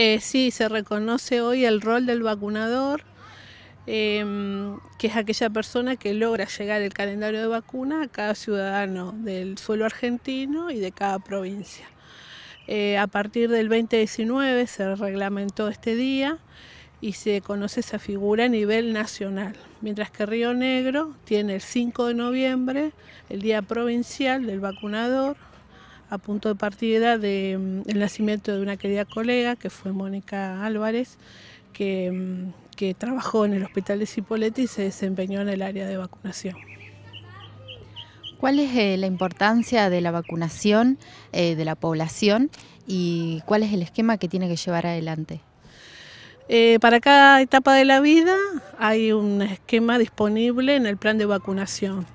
Eh, sí, se reconoce hoy el rol del vacunador, em, que es aquella persona que logra llegar el calendario de vacuna a cada ciudadano del suelo argentino y de cada provincia. Eh, a partir del 2019 se reglamentó este día y se conoce esa figura a nivel nacional, mientras que Río Negro tiene el 5 de noviembre, el Día Provincial del Vacunador, a punto de partida del mm, nacimiento de una querida colega que fue Mónica Álvarez, que, mm, trabajó en el hospital de Cipolletti y se desempeñó en el área de vacunación. ¿Cuál es eh, la importancia de la vacunación eh, de la población y cuál es el esquema que tiene que llevar adelante? Eh, para cada etapa de la vida hay un esquema disponible en el plan de vacunación.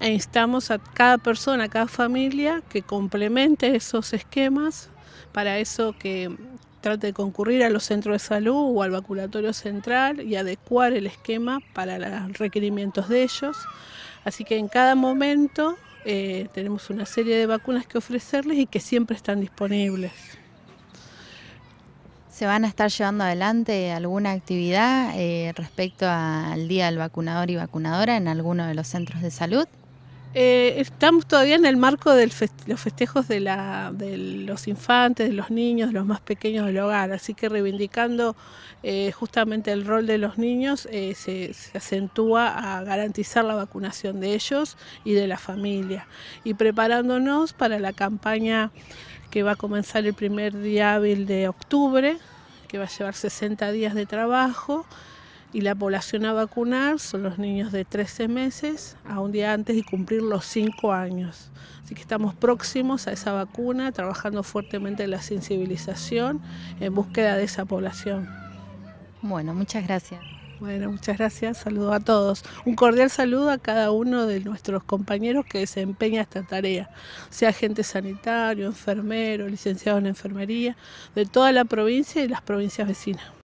E instamos a cada persona, a cada familia que complemente esos esquemas, para eso que trate de concurrir a los centros de salud o al vacunatorio central y adecuar el esquema para los requerimientos de ellos. Así que en cada momento eh, tenemos una serie de vacunas que ofrecerles y que siempre están disponibles. ¿Se van a estar llevando adelante alguna actividad eh, respecto al Día del Vacunador y Vacunadora en alguno de los centros de salud? Eh, estamos todavía en el marco de los festejos de, los infantes, de los niños, de los más pequeños del hogar, así que reivindicando eh, justamente el rol de los niños se, acentúa a garantizar la vacunación de ellos y de la familia y preparándonos para la campaña que va a comenzar el primer día hábil de octubre, que va a llevar 60 días de trabajo y la población a vacunar son los niños de 13 meses a un día antes de cumplir los 5 años. Así que estamos próximos a esa vacuna, trabajando fuertemente en la sensibilización en búsqueda de esa población. Bueno, muchas gracias. Bueno, muchas gracias. Saludo a todos. Un cordial saludo a cada uno de nuestros compañeros que desempeña esta tarea, sea agente sanitario, enfermero, licenciado en enfermería, de toda la provincia y las provincias vecinas.